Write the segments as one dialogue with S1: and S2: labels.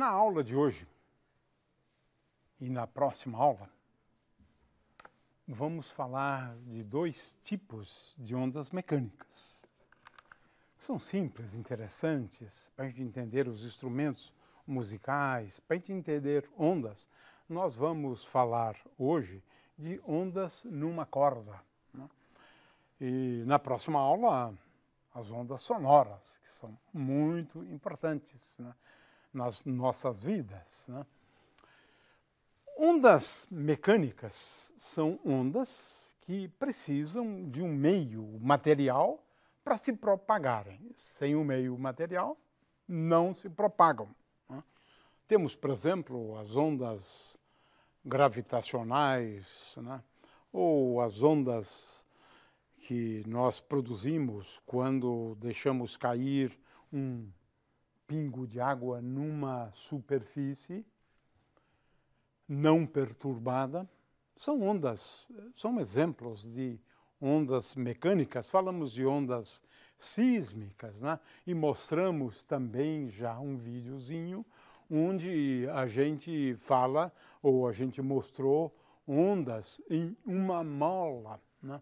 S1: na aula de hoje e na próxima aula, vamos falar de dois tipos de ondas mecânicas. São simples, interessantes, para a gente entender os instrumentos musicais, para a gente entender ondas. Nós vamos falar hoje de ondas numa corda. Né? E na próxima aula, as ondas sonoras, que são muito importantes. Né? nas nossas vidas. Né? Ondas mecânicas são ondas que precisam de um meio material para se propagarem. Sem o um meio material, não se propagam. Né? Temos, por exemplo, as ondas gravitacionais, né? ou as ondas que nós produzimos quando deixamos cair um pingo de água numa superfície não perturbada. São ondas, são exemplos de ondas mecânicas, falamos de ondas sísmicas, né? e mostramos também já um videozinho onde a gente fala ou a gente mostrou ondas em uma mola. Né?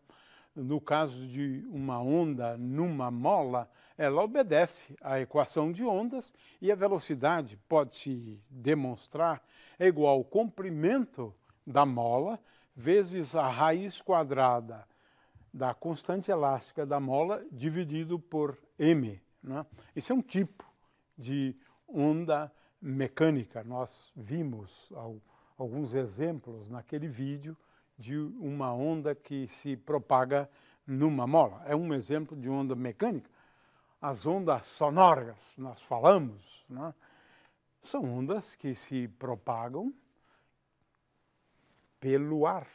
S1: no caso de uma onda numa mola, ela obedece à equação de ondas e a velocidade pode-se demonstrar é igual ao comprimento da mola vezes a raiz quadrada da constante elástica da mola dividido por m. Né? Esse é um tipo de onda mecânica. Nós vimos alguns exemplos naquele vídeo de uma onda que se propaga numa mola. É um exemplo de onda mecânica. As ondas sonoras, nós falamos, né? são ondas que se propagam pelo ar,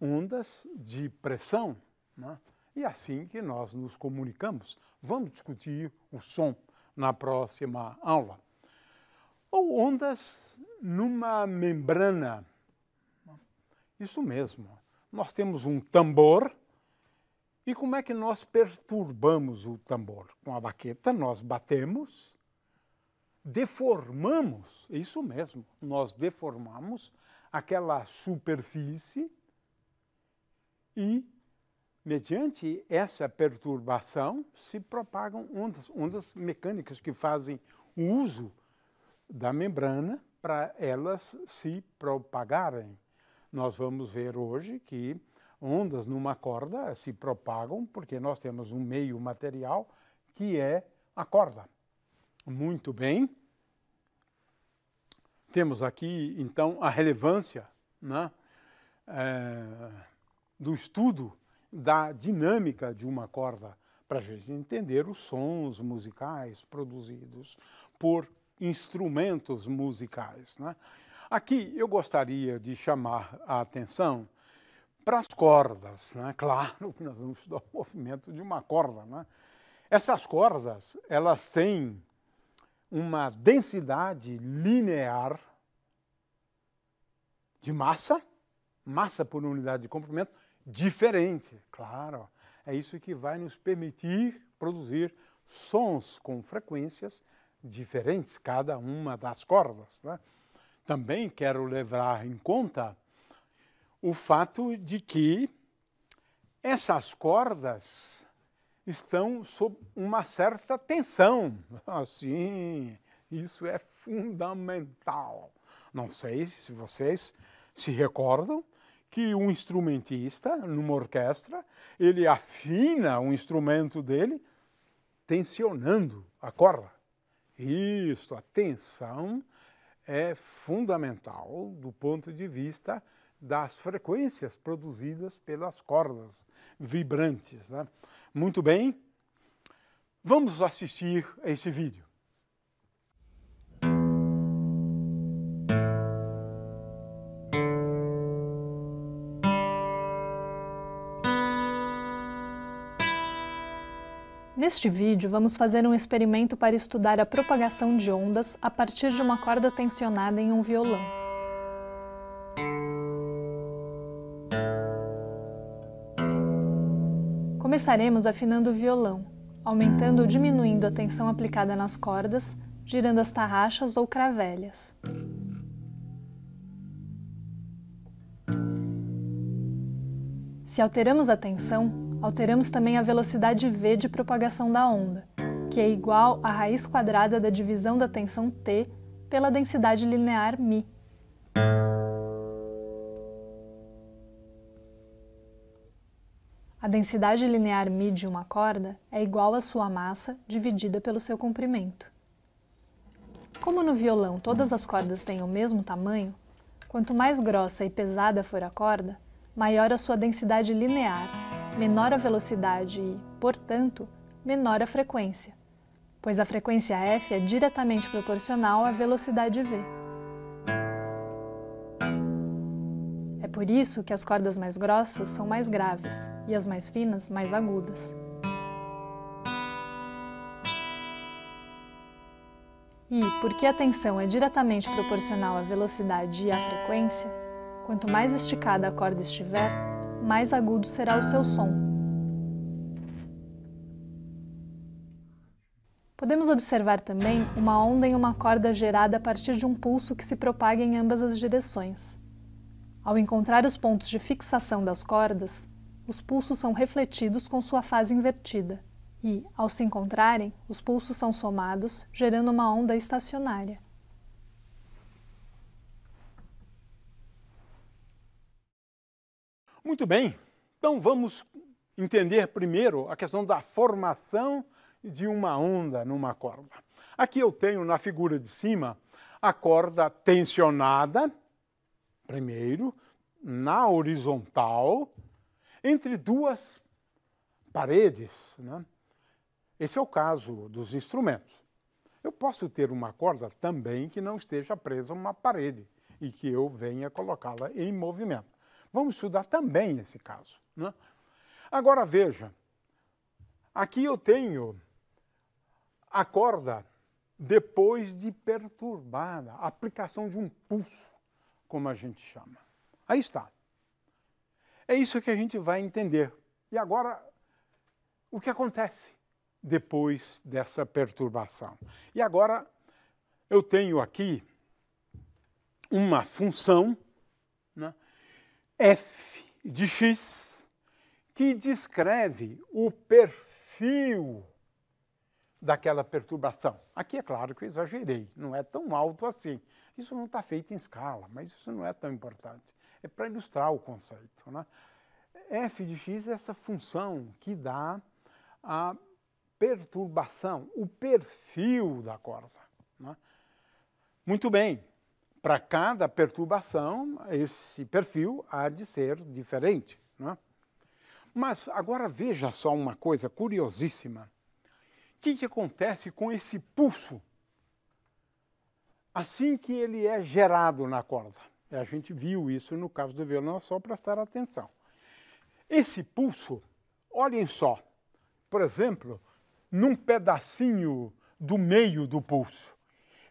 S1: ondas de pressão. Né? E é assim que nós nos comunicamos. Vamos discutir o som na próxima aula. Ou ondas numa membrana isso mesmo. Nós temos um tambor. E como é que nós perturbamos o tambor? Com a baqueta nós batemos, deformamos, é isso mesmo, nós deformamos aquela superfície e, mediante essa perturbação, se propagam ondas, ondas mecânicas que fazem uso da membrana para elas se propagarem nós vamos ver hoje que ondas numa corda se propagam porque nós temos um meio material que é a corda. Muito bem. Temos aqui, então, a relevância né, é, do estudo da dinâmica de uma corda para a gente entender os sons musicais produzidos por instrumentos musicais. Né? Aqui eu gostaria de chamar a atenção para as cordas, né? Claro que nós vamos estudar o movimento de uma corda, né? Essas cordas, elas têm uma densidade linear de massa, massa por unidade de comprimento, diferente, claro. É isso que vai nos permitir produzir sons com frequências diferentes, cada uma das cordas, né? também quero levar em conta o fato de que essas cordas estão sob uma certa tensão. Assim, isso é fundamental. Não sei se vocês se recordam que um instrumentista numa orquestra, ele afina o instrumento dele tensionando a corda. Isso, a tensão é fundamental do ponto de vista das frequências produzidas pelas cordas vibrantes. Né? Muito bem, vamos assistir a esse vídeo.
S2: Neste vídeo, vamos fazer um experimento para estudar a propagação de ondas a partir de uma corda tensionada em um violão. Começaremos afinando o violão, aumentando ou diminuindo a tensão aplicada nas cordas, girando as tarraxas ou cravelhas. Se alteramos a tensão, alteramos também a velocidade v de propagação da onda, que é igual à raiz quadrada da divisão da tensão T pela densidade linear μ. A densidade linear μ de uma corda é igual à sua massa dividida pelo seu comprimento. Como no violão todas as cordas têm o mesmo tamanho, quanto mais grossa e pesada for a corda, maior a sua densidade linear menor a velocidade e, portanto, menor a frequência, pois a frequência f é diretamente proporcional à velocidade v. É por isso que as cordas mais grossas são mais graves e as mais finas mais agudas. E, porque a tensão é diretamente proporcional à velocidade e à frequência, quanto mais esticada a corda estiver, mais agudo será o seu som. Podemos observar também uma onda em uma corda gerada a partir de um pulso que se propaga em ambas as direções. Ao encontrar os pontos de fixação das cordas, os pulsos são refletidos com sua fase invertida e, ao se encontrarem, os pulsos são somados, gerando uma onda estacionária.
S1: Muito bem, então vamos entender primeiro a questão da formação de uma onda numa corda. Aqui eu tenho na figura de cima a corda tensionada, primeiro, na horizontal, entre duas paredes. Né? Esse é o caso dos instrumentos. Eu posso ter uma corda também que não esteja presa a uma parede e que eu venha colocá-la em movimento. Vamos estudar também esse caso. Né? Agora veja, aqui eu tenho a corda depois de perturbada, aplicação de um pulso, como a gente chama. Aí está. É isso que a gente vai entender. E agora, o que acontece depois dessa perturbação? E agora, eu tenho aqui uma função f de x, que descreve o perfil daquela perturbação. Aqui é claro que eu exagerei, não é tão alto assim. Isso não está feito em escala, mas isso não é tão importante. É para ilustrar o conceito. Né? f de x é essa função que dá a perturbação, o perfil da corda. Né? Muito bem, para cada perturbação, esse perfil há de ser diferente. Né? Mas agora veja só uma coisa curiosíssima. O que, que acontece com esse pulso assim que ele é gerado na corda? A gente viu isso no caso do violão, só prestar atenção. Esse pulso, olhem só, por exemplo, num pedacinho do meio do pulso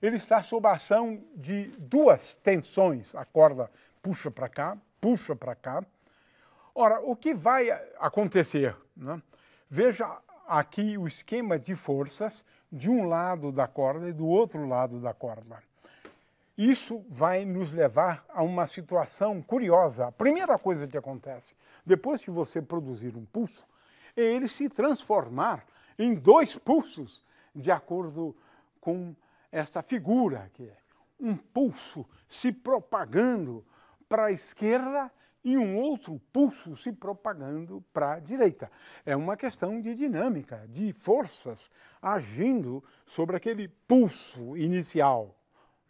S1: ele está sob a ação de duas tensões. A corda puxa para cá, puxa para cá. Ora, o que vai acontecer? Né? Veja aqui o esquema de forças de um lado da corda e do outro lado da corda. Isso vai nos levar a uma situação curiosa. A primeira coisa que acontece, depois que você produzir um pulso, é ele se transformar em dois pulsos, de acordo com esta figura que é um pulso se propagando para a esquerda e um outro pulso se propagando para a direita. É uma questão de dinâmica, de forças agindo sobre aquele pulso inicial,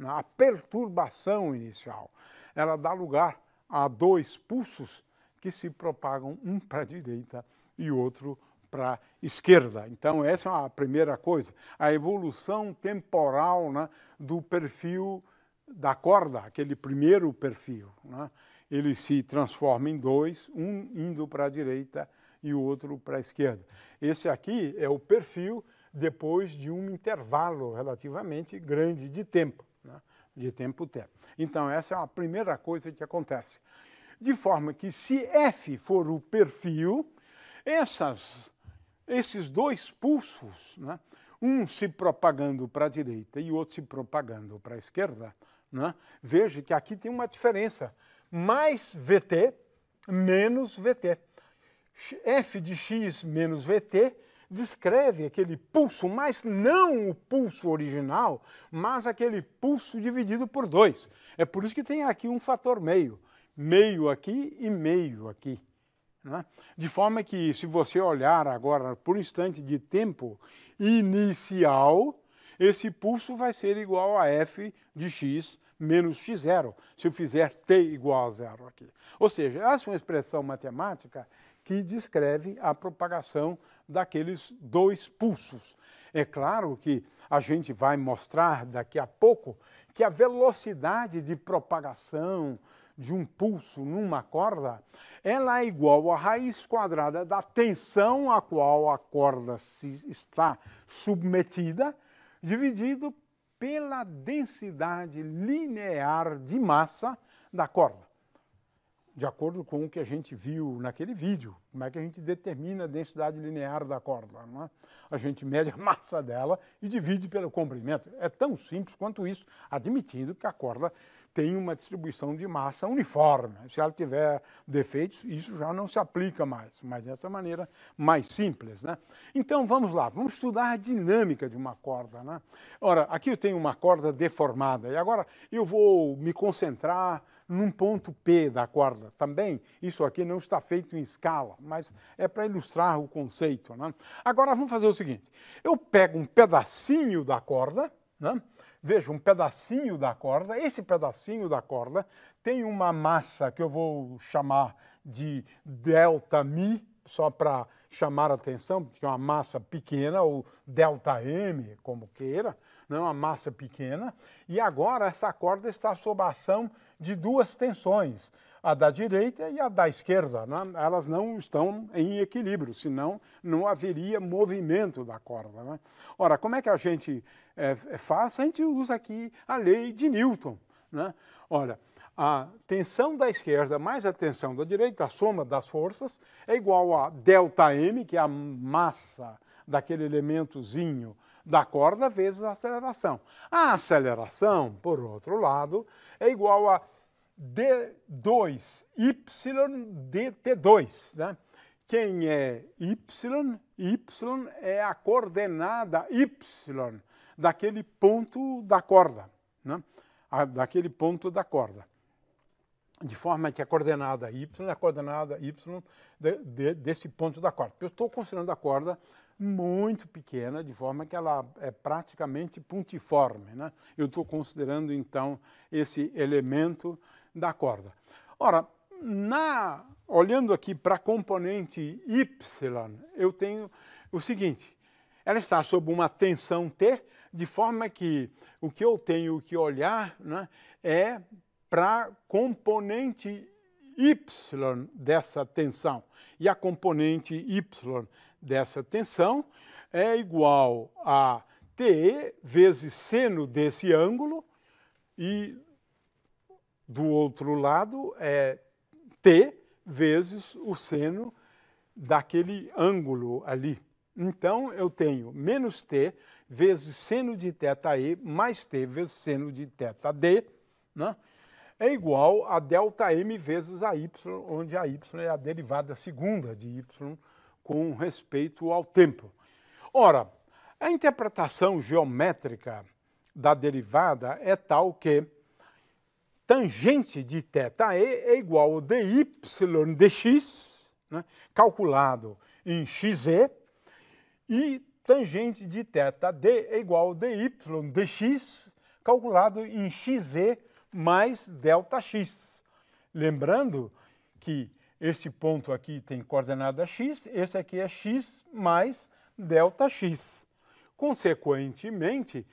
S1: a perturbação inicial. Ela dá lugar a dois pulsos que se propagam um para a direita e outro para a esquerda. Então, essa é a primeira coisa, a evolução temporal né, do perfil da corda, aquele primeiro perfil. Né? Ele se transforma em dois, um indo para a direita e o outro para a esquerda. Esse aqui é o perfil depois de um intervalo relativamente grande de tempo, né? de tempo-tempo. Então, essa é a primeira coisa que acontece. De forma que, se F for o perfil, essas esses dois pulsos, né, um se propagando para a direita e outro se propagando para a esquerda, né, veja que aqui tem uma diferença. Mais VT, menos VT. F de x menos VT descreve aquele pulso, mas não o pulso original, mas aquele pulso dividido por dois. É por isso que tem aqui um fator meio. Meio aqui e meio aqui. Né? De forma que, se você olhar agora por um instante de tempo inicial, esse pulso vai ser igual a f de x menos x0, se eu fizer t igual a zero aqui. Ou seja, essa é uma expressão matemática que descreve a propagação daqueles dois pulsos. É claro que a gente vai mostrar daqui a pouco que a velocidade de propagação de um pulso numa corda, ela é igual à raiz quadrada da tensão a qual a corda se está submetida, dividido pela densidade linear de massa da corda. De acordo com o que a gente viu naquele vídeo, como é que a gente determina a densidade linear da corda? É? A gente mede a massa dela e divide pelo comprimento. É tão simples quanto isso, admitindo que a corda tem uma distribuição de massa uniforme. Se ela tiver defeitos, isso já não se aplica mais, mas dessa maneira mais simples. Né? Então vamos lá, vamos estudar a dinâmica de uma corda. Né? Ora, aqui eu tenho uma corda deformada e agora eu vou me concentrar num ponto P da corda. Também isso aqui não está feito em escala, mas é para ilustrar o conceito. Né? Agora vamos fazer o seguinte: eu pego um pedacinho da corda, né? Veja, um pedacinho da corda, esse pedacinho da corda tem uma massa que eu vou chamar de delta mi, só para chamar a atenção, porque é uma massa pequena, ou delta m, como queira, não é uma massa pequena. E agora essa corda está sob a ação de duas tensões, a da direita e a da esquerda. Né? Elas não estão em equilíbrio, senão não haveria movimento da corda. Né? Ora, como é que a gente é, faz? A gente usa aqui a lei de Newton. Né? Olha, a tensão da esquerda mais a tensão da direita, a soma das forças, é igual a ΔM, que é a massa daquele elementozinho da corda vezes a aceleração. A aceleração, por outro lado, é igual a D2, YDT2, né? Quem é Y? Y é a coordenada Y daquele ponto da corda, né? A, daquele ponto da corda. De forma que a coordenada Y é a coordenada Y de, de, desse ponto da corda. Eu estou considerando a corda muito pequena, de forma que ela é praticamente pontiforme. Né? Eu estou considerando, então, esse elemento da corda. Ora, na, olhando aqui para a componente Y, eu tenho o seguinte, ela está sob uma tensão T, de forma que o que eu tenho que olhar né, é para a componente Y dessa tensão. E a componente Y dessa tensão é igual a TE vezes seno desse ângulo e do outro lado é T vezes o seno daquele ângulo ali. Então, eu tenho menos t vezes seno de θe mais t vezes seno de θd, né? é igual a delta m vezes a y, onde a y é a derivada segunda de y com respeito ao tempo. Ora, a interpretação geométrica da derivada é tal que tangente de θ e é igual a dy dx, né, calculado em xe, e tangente de θ d é igual a dy dx, calculado em xe mais delta x. Lembrando que este ponto aqui tem coordenada x, esse aqui é x mais delta x. Consequentemente,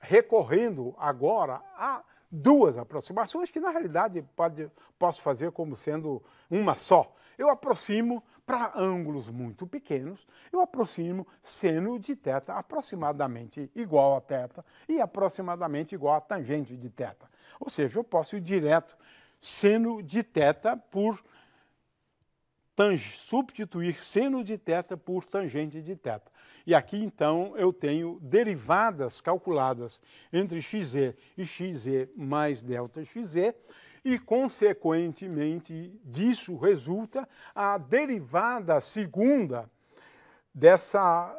S1: recorrendo agora a duas aproximações, que na realidade pode, posso fazer como sendo uma só. Eu aproximo para ângulos muito pequenos, eu aproximo seno de teta aproximadamente igual a teta e aproximadamente igual a tangente de teta Ou seja, eu posso ir direto seno de teta por substituir seno de teta por tangente de teta e aqui, então, eu tenho derivadas calculadas entre xz e xz mais delta xz e, consequentemente, disso resulta a derivada segunda dessa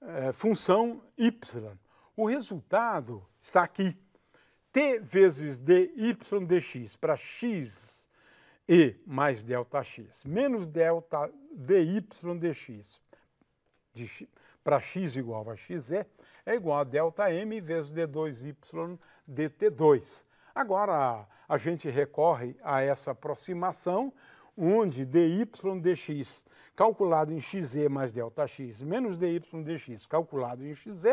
S1: é, função y. O resultado está aqui. t vezes dy dx para x e mais delta x menos delta dy dx para x igual a xz, é igual a ΔM vezes d2y dt2. Agora, a gente recorre a essa aproximação, onde dy dx calculado em xz mais ΔX menos dy dx calculado em xz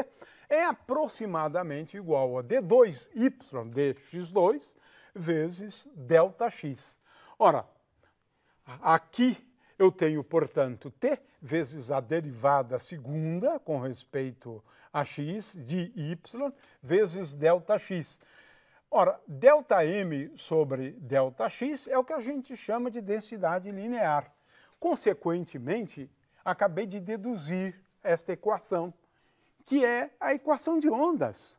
S1: é aproximadamente igual a d2y dx2 vezes ΔX. Ora, aqui eu tenho, portanto, t vezes a derivada segunda com respeito a x de y vezes delta x. Ora, delta m sobre delta x é o que a gente chama de densidade linear. Consequentemente, acabei de deduzir esta equação, que é a equação de ondas.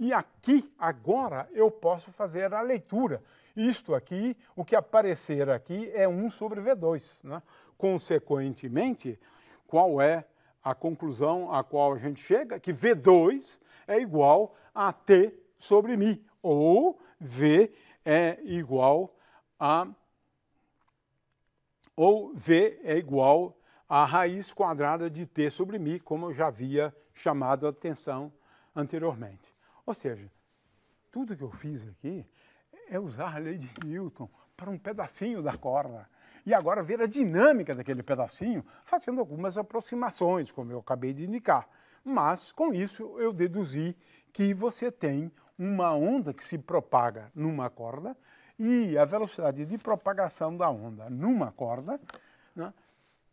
S1: E aqui, agora, eu posso fazer a leitura. Isto aqui, o que aparecer aqui é 1 sobre V2. Né? Consequentemente, qual é a conclusão a qual a gente chega? Que V2 é igual a T sobre Mi, ou V é igual a... ou V é igual a raiz quadrada de T sobre Mi, como eu já havia chamado a atenção anteriormente. Ou seja, tudo que eu fiz aqui é usar a lei de Newton para um pedacinho da corda. E agora ver a dinâmica daquele pedacinho, fazendo algumas aproximações, como eu acabei de indicar. Mas, com isso, eu deduzi que você tem uma onda que se propaga numa corda e a velocidade de propagação da onda numa corda né,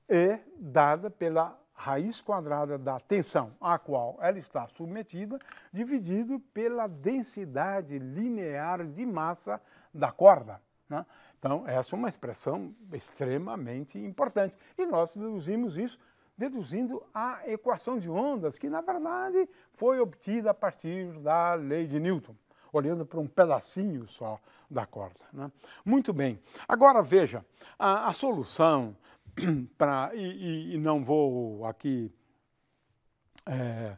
S1: é dada pela raiz quadrada da tensão à qual ela está submetida, dividido pela densidade linear de massa da corda. Né? Então, essa é uma expressão extremamente importante. E nós deduzimos isso deduzindo a equação de ondas, que na verdade foi obtida a partir da lei de Newton, olhando para um pedacinho só da corda. Né? Muito bem. Agora veja, a, a solução para e, e, não vou aqui é,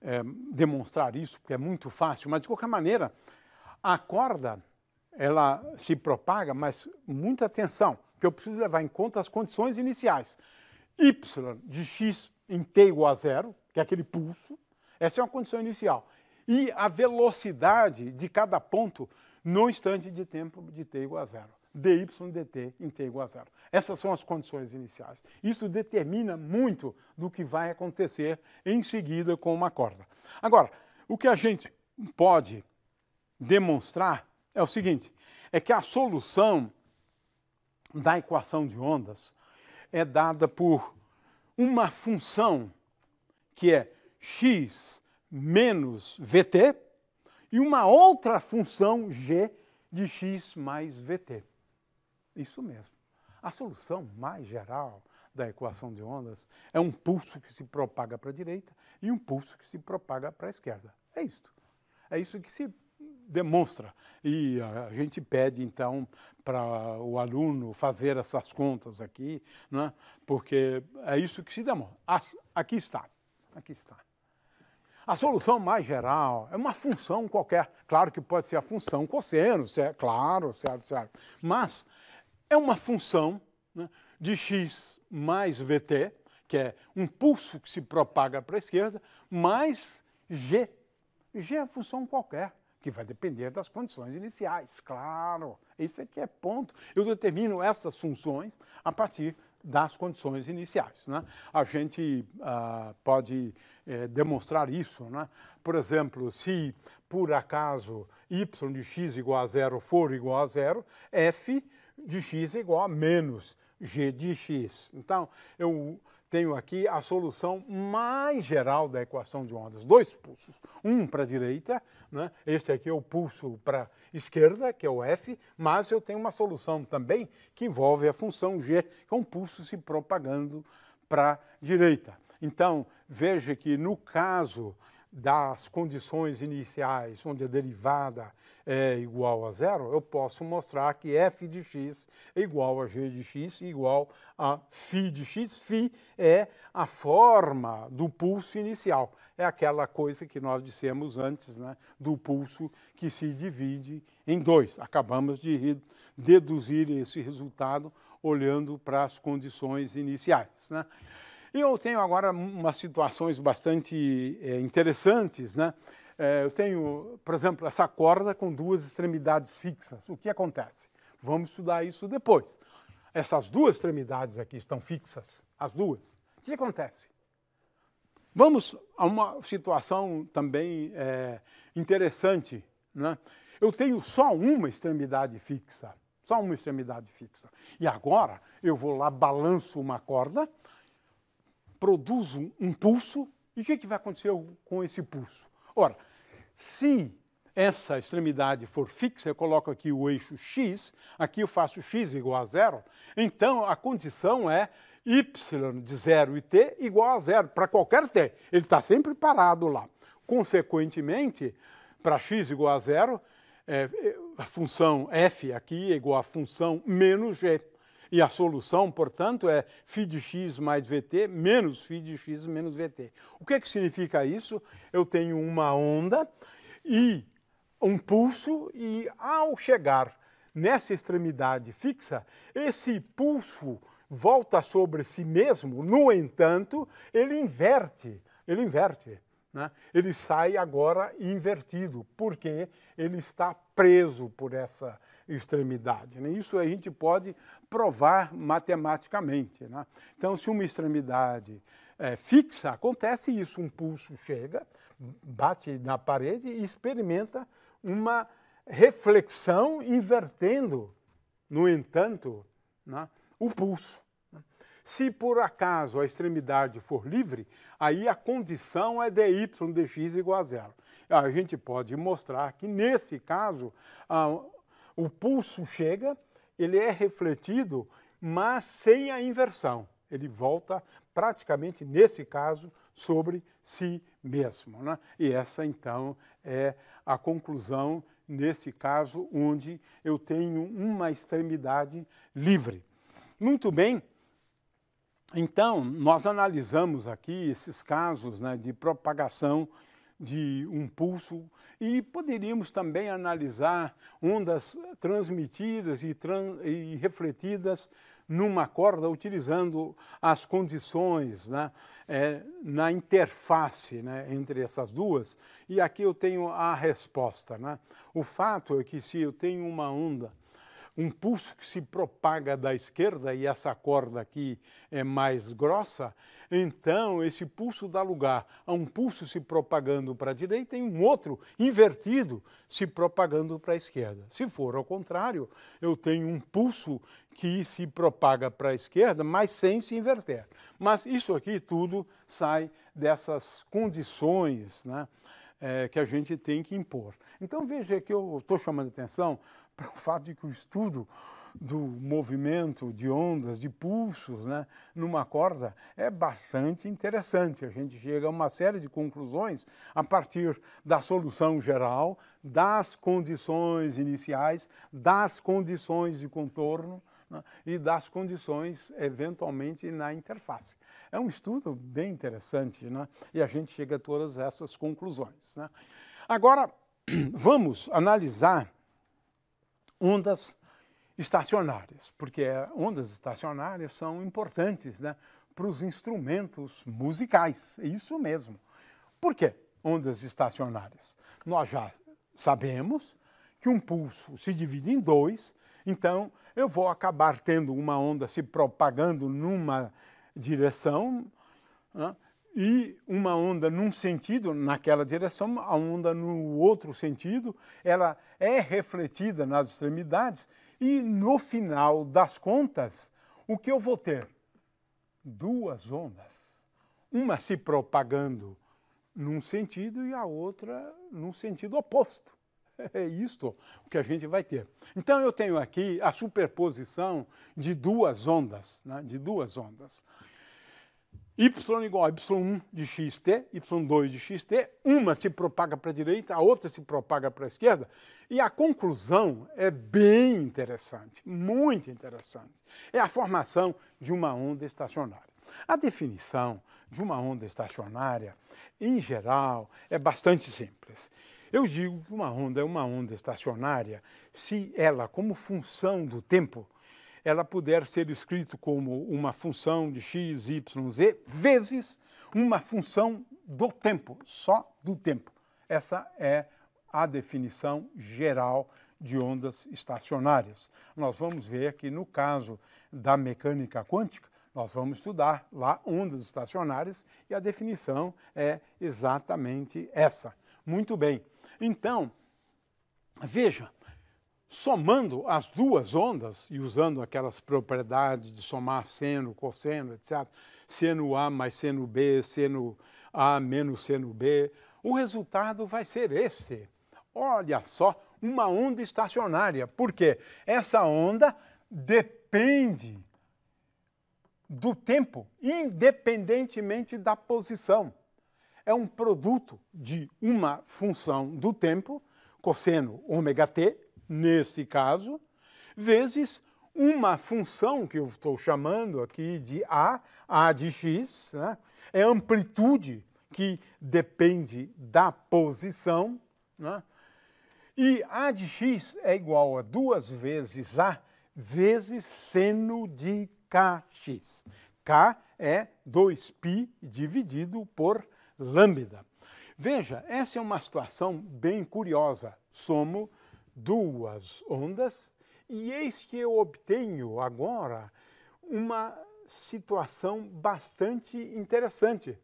S1: é, demonstrar isso, porque é muito fácil, mas de qualquer maneira, a corda ela se propaga, mas muita atenção, porque eu preciso levar em conta as condições iniciais. Y de x em t igual a zero, que é aquele pulso, essa é uma condição inicial. E a velocidade de cada ponto no instante de tempo de t igual a zero dYdt íntegro a zero. Essas são as condições iniciais. Isso determina muito do que vai acontecer em seguida com uma corda. Agora, o que a gente pode demonstrar é o seguinte, é que a solução da equação de ondas é dada por uma função que é x menos vt e uma outra função g de x mais vt. Isso mesmo. A solução mais geral da equação de ondas é um pulso que se propaga para a direita e um pulso que se propaga para a esquerda. É isto. É isso que se demonstra. E a gente pede, então, para o aluno fazer essas contas aqui, né? porque é isso que se demonstra. Aqui está. Aqui está. A solução mais geral é uma função qualquer. Claro que pode ser a função cosseno, certo? É claro, certo, certo. É, é. Mas é uma função né, de x mais vt, que é um pulso que se propaga para a esquerda, mais g. g é função qualquer, que vai depender das condições iniciais, claro. Isso aqui é, é ponto. Eu determino essas funções a partir das condições iniciais. Né? A gente ah, pode eh, demonstrar isso. Né? Por exemplo, se por acaso y de x igual a zero for igual a zero, f de x é igual a menos g de x. Então, eu tenho aqui a solução mais geral da equação de ondas. Dois pulsos, um para a direita, né? este aqui é o pulso para a esquerda, que é o f, mas eu tenho uma solução também que envolve a função g, que é um pulso se propagando para a direita. Então, veja que no caso das condições iniciais, onde a derivada é igual a zero, eu posso mostrar que f de x é igual a g de x igual a φ de x. Φ é a forma do pulso inicial, é aquela coisa que nós dissemos antes, né, do pulso que se divide em dois. Acabamos de deduzir esse resultado olhando para as condições iniciais. Né? Eu tenho agora umas situações bastante é, interessantes, né? É, eu tenho, por exemplo, essa corda com duas extremidades fixas. O que acontece? Vamos estudar isso depois. Essas duas extremidades aqui estão fixas, as duas. O que acontece? Vamos a uma situação também é, interessante. Né? Eu tenho só uma extremidade fixa, só uma extremidade fixa. E agora eu vou lá, balanço uma corda, produz um, um pulso, e o que, é que vai acontecer com esse pulso? Ora, se essa extremidade for fixa, eu coloco aqui o eixo x, aqui eu faço x igual a zero, então a condição é y de zero e t igual a zero, para qualquer t. Ele está sempre parado lá. Consequentemente, para x igual a zero, é, é a função f aqui é igual a função menos g. E a solução, portanto, é φ de x mais vt menos φ de x menos vt. O que é que significa isso? Eu tenho uma onda e um pulso e ao chegar nessa extremidade fixa, esse pulso volta sobre si mesmo, no entanto, ele inverte, ele inverte. Né? Ele sai agora invertido, porque ele está preso por essa extremidade. Né? Isso a gente pode provar matematicamente. Né? Então, se uma extremidade é, fixa, acontece isso: um pulso chega, bate na parede e experimenta uma reflexão invertendo, no entanto, né, o pulso. Né? Se por acaso a extremidade for livre, aí a condição é dy dx igual a zero. A gente pode mostrar que nesse caso o pulso chega, ele é refletido, mas sem a inversão. Ele volta praticamente, nesse caso, sobre si mesmo. Né? E essa, então, é a conclusão, nesse caso, onde eu tenho uma extremidade livre. Muito bem. Então, nós analisamos aqui esses casos né, de propagação de um pulso e poderíamos também analisar ondas transmitidas e, e refletidas numa corda utilizando as condições né, é, na interface né, entre essas duas. E aqui eu tenho a resposta. Né? O fato é que se eu tenho uma onda um pulso que se propaga da esquerda, e essa corda aqui é mais grossa, então esse pulso dá lugar a um pulso se propagando para a direita e um outro invertido se propagando para a esquerda. Se for ao contrário, eu tenho um pulso que se propaga para a esquerda, mas sem se inverter. Mas isso aqui tudo sai dessas condições, né? É, que a gente tem que impor. Então veja que eu estou chamando atenção pelo fato de que o estudo do movimento de ondas, de pulsos, né, numa corda é bastante interessante. A gente chega a uma série de conclusões a partir da solução geral, das condições iniciais, das condições de contorno né, e das condições eventualmente na interface. É um estudo bem interessante, né? E a gente chega a todas essas conclusões. Né? Agora vamos analisar ondas estacionárias, porque eh, ondas estacionárias são importantes né, para os instrumentos musicais, é isso mesmo. Por quê ondas estacionárias? Nós já sabemos que um pulso se divide em dois, então eu vou acabar tendo uma onda se propagando numa direção né, e uma onda num sentido, naquela direção, a onda no outro sentido, ela é refletida nas extremidades e no final das contas, o que eu vou ter? Duas ondas, uma se propagando num sentido e a outra num sentido oposto. É isto que a gente vai ter. Então eu tenho aqui a superposição de duas ondas, né? de duas ondas y igual a y1 de xt, y2 de xt, uma se propaga para a direita, a outra se propaga para a esquerda, e a conclusão é bem interessante, muito interessante. É a formação de uma onda estacionária. A definição de uma onda estacionária, em geral, é bastante simples. Eu digo que uma onda é uma onda estacionária se ela, como função do tempo, ela puder ser escrito como uma função de x, y, z vezes uma função do tempo, só do tempo. Essa é a definição geral de ondas estacionárias. Nós vamos ver que no caso da mecânica quântica, nós vamos estudar lá ondas estacionárias e a definição é exatamente essa. Muito bem. Então, veja, somando as duas ondas e usando aquelas propriedades de somar seno, cosseno, etc., seno A mais seno B, seno A menos seno B, o resultado vai ser esse. Olha só, uma onda estacionária, porque essa onda depende do tempo, independentemente da posição. É um produto de uma função do tempo, cosseno ωt, t, nesse caso, vezes uma função que eu estou chamando aqui de A, A de X, né? é amplitude que depende da posição, né? e A de X é igual a duas vezes A vezes seno de KX. K é 2π dividido por lambda. Veja, essa é uma situação bem curiosa. Somo duas ondas e eis que eu obtenho agora uma situação bastante interessante.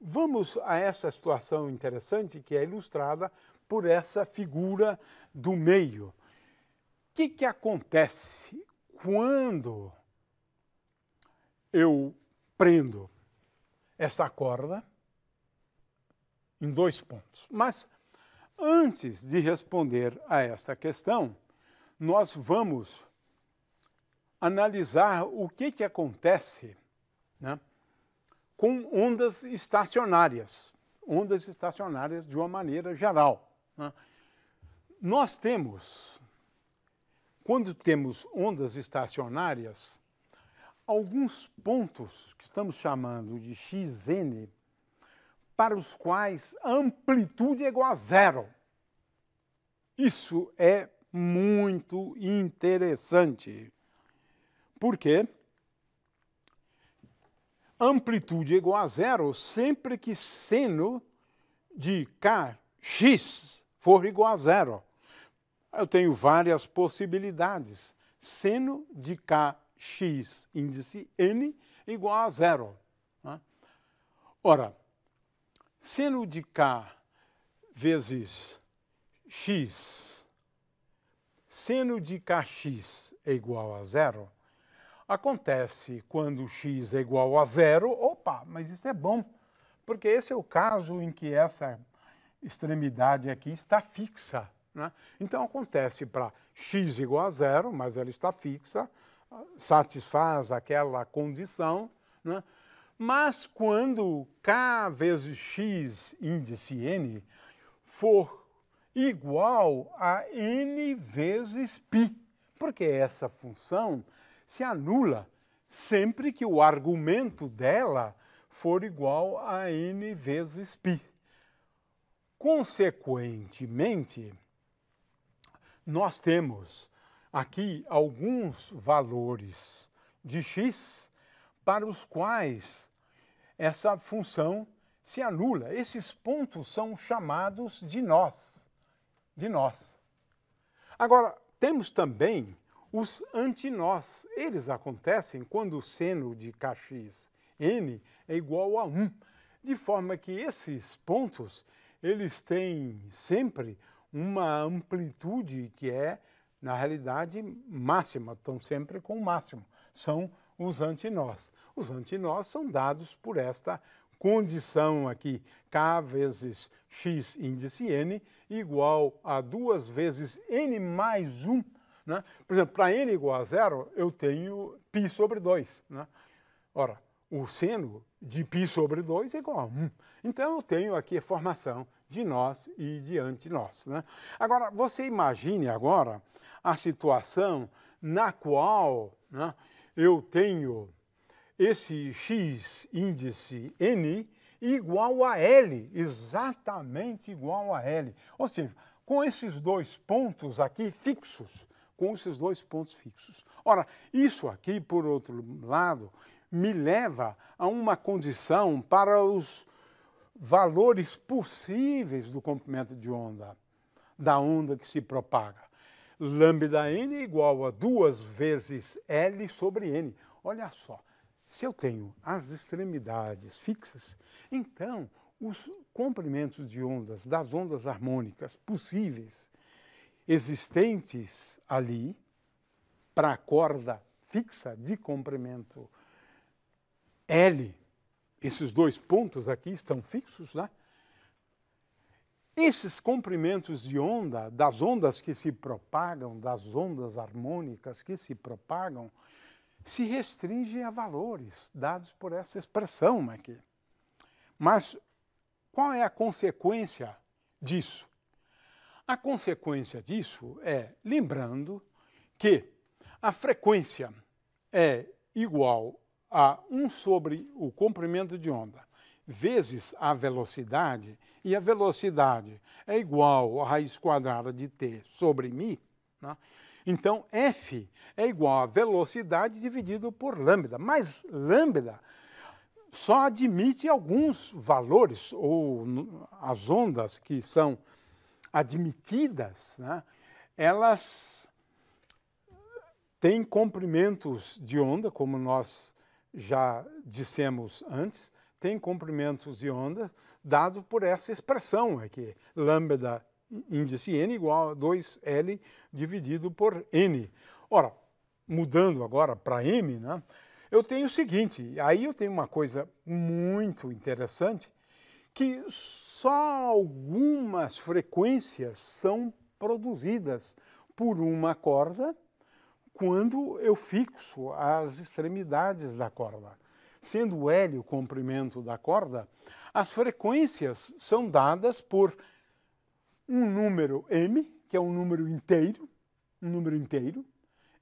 S1: Vamos a essa situação interessante que é ilustrada por essa figura do meio. O que, que acontece quando eu prendo essa corda em dois pontos? Mas Antes de responder a esta questão, nós vamos analisar o que, que acontece né, com ondas estacionárias, ondas estacionárias de uma maneira geral. Né. Nós temos, quando temos ondas estacionárias, alguns pontos que estamos chamando de xn para os quais amplitude é igual a zero. Isso é muito interessante. Por quê? Amplitude é igual a zero sempre que seno de Kx for igual a zero. Eu tenho várias possibilidades. Seno de Kx, índice n, igual a zero. Né? Ora, Seno de K vezes X, seno de Kx é igual a zero, acontece quando X é igual a zero, opa, mas isso é bom, porque esse é o caso em que essa extremidade aqui está fixa. Né? Então acontece para X igual a zero, mas ela está fixa, satisfaz aquela condição, né? Mas quando K vezes X, índice N, for igual a N vezes π, porque essa função se anula sempre que o argumento dela for igual a N vezes π. Consequentemente, nós temos aqui alguns valores de x para os quais essa função se anula. Esses pontos são chamados de nós, de nós. Agora, temos também os antinós. Eles acontecem quando o seno de Kx-n é igual a 1, de forma que esses pontos eles têm sempre uma amplitude que é, na realidade, máxima, estão sempre com o máximo. São os antinós. Os antinós são dados por esta condição aqui, k vezes x índice n igual a duas vezes n mais 1. Né? Por exemplo, para n igual a zero, eu tenho π sobre 2. Né? Ora, o seno de π sobre 2 é igual a 1. Então eu tenho aqui a formação de nós e de antinós. Né? Agora, você imagine agora a situação na qual né, eu tenho esse x índice n igual a L, exatamente igual a L. Ou seja, com esses dois pontos aqui fixos, com esses dois pontos fixos. Ora, isso aqui, por outro lado, me leva a uma condição para os valores possíveis do comprimento de onda, da onda que se propaga. Lambda n é igual a 2 vezes L sobre n. Olha só, se eu tenho as extremidades fixas, então os comprimentos de ondas das ondas harmônicas possíveis existentes ali para a corda fixa de comprimento L, esses dois pontos aqui estão fixos, né? Esses comprimentos de onda, das ondas que se propagam, das ondas harmônicas que se propagam, se restringem a valores dados por essa expressão aqui. Né, Mas qual é a consequência disso? A consequência disso é, lembrando que a frequência é igual a 1 sobre o comprimento de onda vezes a velocidade, e a velocidade é igual a raiz quadrada de t sobre μ, né? então f é igual a velocidade dividido por lambda, mas lambda só admite alguns valores, ou as ondas que são admitidas, né? elas têm comprimentos de onda, como nós já dissemos antes, tem comprimentos de onda dado por essa expressão aqui, é lambda índice n igual a 2L dividido por n. Ora, mudando agora para m, né, eu tenho o seguinte, aí eu tenho uma coisa muito interessante, que só algumas frequências são produzidas por uma corda quando eu fixo as extremidades da corda sendo L o comprimento da corda, as frequências são dadas por um número m, que é um número inteiro, um número inteiro,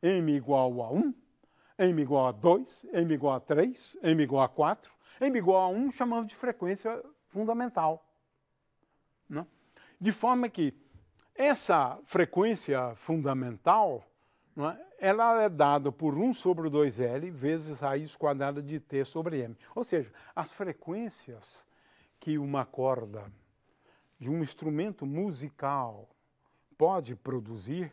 S1: m igual a 1, m igual a 2, m igual a 3, m igual a 4, m igual a 1 chamamos de frequência fundamental. Não? Né? De forma que essa frequência fundamental não é, ela é dada por 1 sobre 2L vezes raiz quadrada de T sobre M. Ou seja, as frequências que uma corda de um instrumento musical pode produzir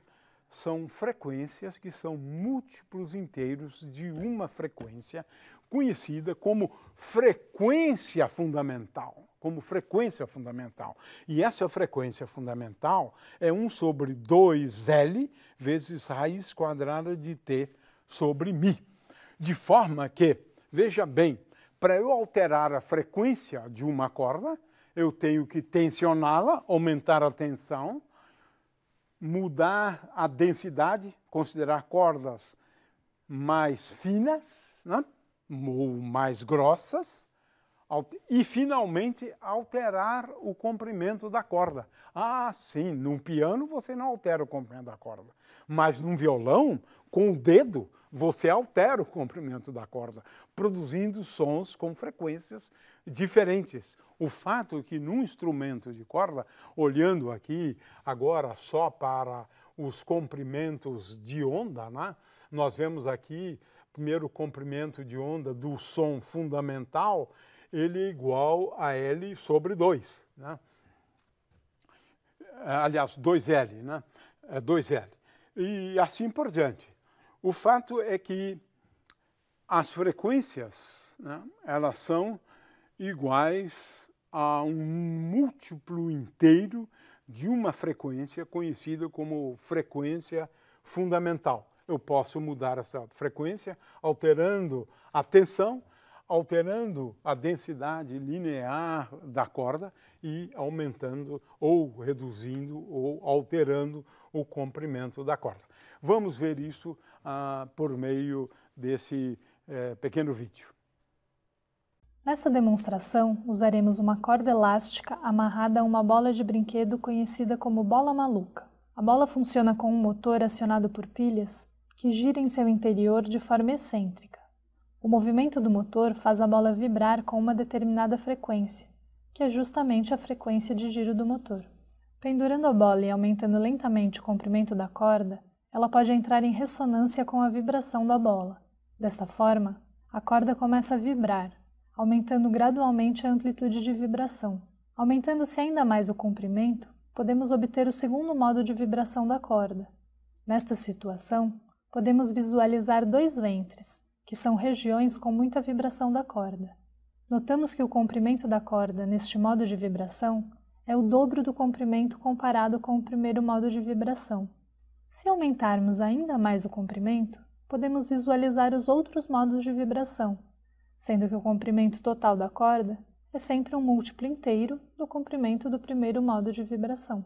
S1: são frequências que são múltiplos inteiros de uma frequência conhecida como frequência fundamental como frequência fundamental. E essa frequência fundamental é 1 sobre 2L vezes raiz quadrada de T sobre Mi. De forma que, veja bem, para eu alterar a frequência de uma corda, eu tenho que tensioná-la, aumentar a tensão, mudar a densidade, considerar cordas mais finas né? ou mais grossas, e finalmente alterar o comprimento da corda. Ah, sim, num piano você não altera o comprimento da corda, mas num violão, com o dedo, você altera o comprimento da corda, produzindo sons com frequências diferentes. O fato é que num instrumento de corda, olhando aqui agora só para os comprimentos de onda, né? nós vemos aqui primeiro comprimento de onda do som fundamental ele é igual a L sobre 2. Né? Aliás, 2L, né? É 2L. Né? É, e assim por diante. O fato é que as frequências, né, elas são iguais a um múltiplo inteiro de uma frequência conhecida como frequência fundamental. Eu posso mudar essa frequência alterando a tensão alterando a densidade linear da corda e aumentando ou reduzindo ou alterando o comprimento da corda. Vamos ver isso ah, por meio desse eh, pequeno vídeo.
S2: Nessa demonstração, usaremos uma corda elástica amarrada a uma bola de brinquedo conhecida como bola maluca. A bola funciona com um motor acionado por pilhas que gira em seu interior de forma excêntrica o movimento do motor faz a bola vibrar com uma determinada frequência, que é justamente a frequência de giro do motor. Pendurando a bola e aumentando lentamente o comprimento da corda, ela pode entrar em ressonância com a vibração da bola. Desta forma, a corda começa a vibrar, aumentando gradualmente a amplitude de vibração. Aumentando-se ainda mais o comprimento, podemos obter o segundo modo de vibração da corda. Nesta situação, podemos visualizar dois ventres, que são regiões com muita vibração da corda. Notamos que o comprimento da corda neste modo de vibração é o dobro do comprimento comparado com o primeiro modo de vibração. Se aumentarmos ainda mais o comprimento, podemos visualizar os outros modos de vibração, sendo que o comprimento total da corda é sempre um múltiplo inteiro do comprimento do primeiro modo de vibração.